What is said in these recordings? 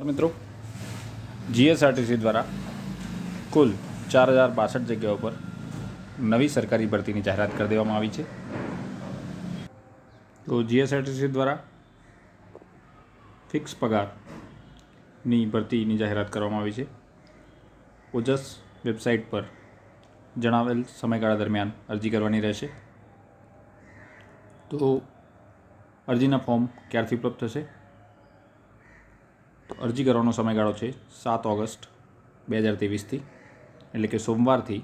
મિત્રો જીએસઆરટીસી દ્વારા કુલ ચાર હજાર બાસઠ જગ્યાઓ પર નવી સરકારી ભરતીની જાહેરાત કરી દેવામાં આવી છે તો જીએસઆરટીસી દ્વારા ફિક્સ પગારની ભરતીની જાહેરાત કરવામાં આવી છે ઓજસ વેબસાઇટ પર જણાવેલ સમયગાળા દરમિયાન અરજી કરવાની રહેશે તો અરજીના ફોર્મ ક્યારથી ઉપલબ્ધ થશે તો અરજી કરવાનો સમયગાળો છે સાત ઓગસ્ટ બે હજાર ત્રેવીસથી એટલે કે સોમવારથી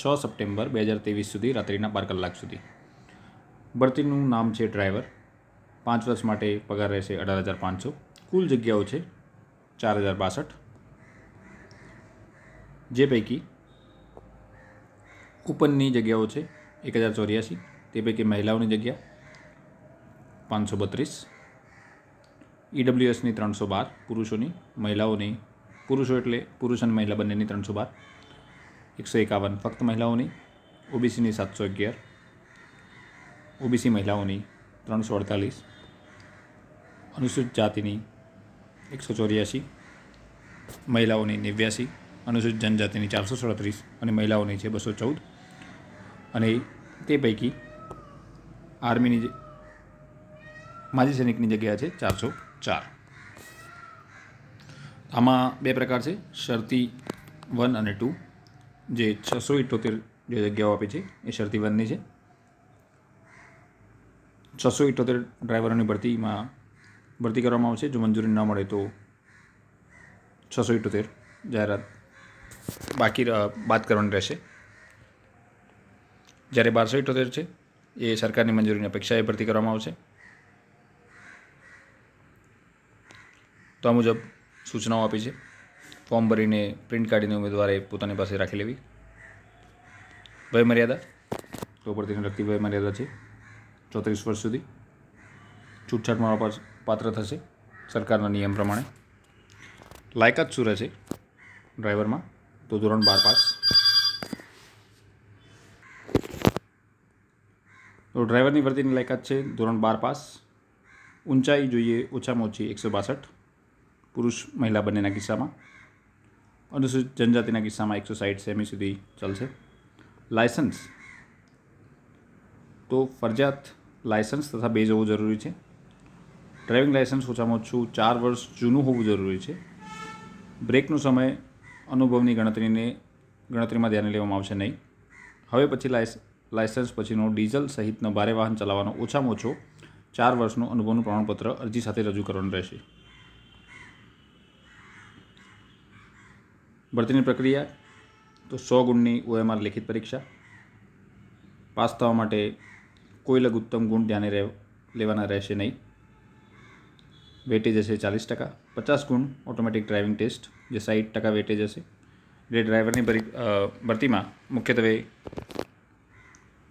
છ સપ્ટેમ્બર બે હજાર ત્રેવીસ સુધી રાત્રિના બાર કલાક સુધી ભરતીનું નામ છે ડ્રાઈવર પાંચ વર્ષ માટે પગાર રહેશે અઢાર હજાર પાંચસો કુલ જગ્યાઓ છે ચાર હજાર બાસઠ જે પૈકી કૂપનની જગ્યાઓ છે એક હજાર ચોર્યાસી તે પૈકી મહિલાઓની જગ્યા પાંચસો બત્રીસ ઈડબ્લ્યુએસની ત્રણસો બાર પુરુષોની મહિલાઓની પુરુષો એટલે પુરુષ અને મહિલા બંનેની ત્રણસો બાર એકસો એકાવન ફક્ત મહિલાઓની ઓબીસીની સાતસો અગિયાર ઓબીસી મહિલાઓની ત્રણસો અડતાલીસ અનુસૂચિત જાતિની એકસો ચોર્યાસી મહિલાઓની નેવ્યાસી અનુસૂચિત જનજાતિની ચારસો સડત્રીસ અને મહિલાઓની છે બસો ચૌદ અને તે પૈકી આર્મીની માજી સૈનિકની જગ્યા છે ચારસો ચાર આમાં બે પ્રકાર છે શરતી વન અને ટુ જે છસો ઇઠોતેર જે જગ્યાઓ આપી છે એ શરતી વનની છે છસો ઇઠોતેર ડ્રાઈવરોની ભરતીમાં ભરતી કરવામાં આવશે જો મંજૂરી ન મળે તો છસો ઇઠોતેર જાહેરાત બાકી બાદ કરવાની રહેશે જ્યારે બારસો ઇઠોતેર છે એ સરકારની મંજૂરીની અપેક્ષાએ ભરતી કરવામાં આવશે તો આ મુજબ સૂચનાઓ આપી છે ફોર્મ ભરીને પ્રિન્ટ કાઢીને ઉમેદવારે પોતાની પાસે રાખી લેવી વયમર્યાદા તો પર તેને લગતી વયમર્યાદા છે ચોત્રીસ વર્ષ સુધી છૂટછાટ મળવા પાત્ર થશે સરકારના નિયમ પ્રમાણે લાયકાત શું રહેશે ડ્રાઈવરમાં તો ધોરણ બાર પાસ તો ડ્રાઈવરની ભરતીની લાયકાત છે ધોરણ બાર પાસ ઊંચાઈ જોઈએ ઓછામાં ઓછી એકસો બાસઠ પુરુષ મહિલા બંનેના કિસ્સામાં અનુસૂચિત જનજાતિના કિસ્સામાં એકસો સાઠ સેમી સુધી ચાલશે લાયસન્સ તો ફરજિયાત લાયસન્સ તથા બેઝ હોવું જરૂરી છે ડ્રાઇવિંગ લાયસન્સ ઓછામાં ઓછું ચાર વર્ષ જૂનું હોવું જરૂરી છે બ્રેકનો સમય અનુભવની ગણતરીને ગણતરીમાં ધ્યાને લેવામાં આવશે નહીં હવે પછી લાયસન્સ પછીનો ડીઝલ સહિતનો ભારે વાહન ચલાવવાનો ઓછામાં ઓછો ચાર વર્ષનો અનુભવનું પ્રમાણપત્ર અરજી સાથે રજૂ કરવાનું રહેશે ભરતીની પ્રક્રિયા તો સો ગુણની ઓએમઆર લેખિત પરીક્ષા પાસ થવા માટે કોઈ લઘુત્તમ ગુણ ધ્યાને રહે લેવાના રહેશે નહીં વેટેજ હશે ચાલીસ ટકા પચાસ ગુણ ઓટોમેટિક ડ્રાઇવિંગ ટેસ્ટ જે સાઠ ટકા વેટેજ હશે એટલે ડ્રાઈવરની ભરતીમાં મુખ્યત્વે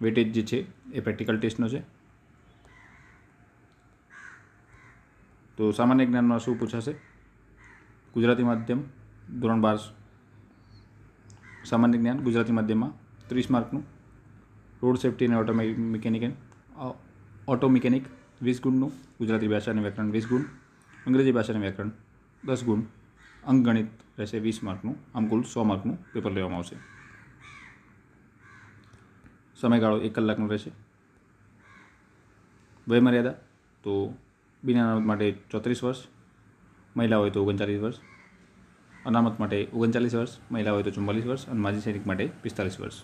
વેટેજ જે છે એ પ્રેક્ટિકલ ટેસ્ટનો છે તો સામાન્ય જ્ઞાનમાં શું પૂછાશે ગુજરાતી માધ્યમ ધોરણ બાર સામાન્ય જ્ઞાન ગુજરાતી માધ્યમમાં ત્રીસ માર્કનું રોડ સેફ્ટી અને ઓટો મિકેનિક ઓટો મિકેનિક વીસ ગુણનું ગુજરાતી ભાષાનું વ્યાકરણ વીસ ગુણ અંગ્રેજી ભાષાનું વ્યાકરણ દસ ગુણ અંકગણિત રહેશે વીસ માર્કનું આમ કુલ સો માર્કનું પેપર લેવામાં આવશે સમયગાળો એક કલાકનો રહેશે વયમર્યાદા તો બિના અનામત માટે ચોત્રીસ વર્ષ મહિલા હોય તો ઓગણચાલીસ વર્ષ अनामतमध्ये ओगणचाळीस वर्ष महिला होय चुम्लीस वर्ष आणि माजी सैनिकांमध्ये पिस्ताळीस वर्ष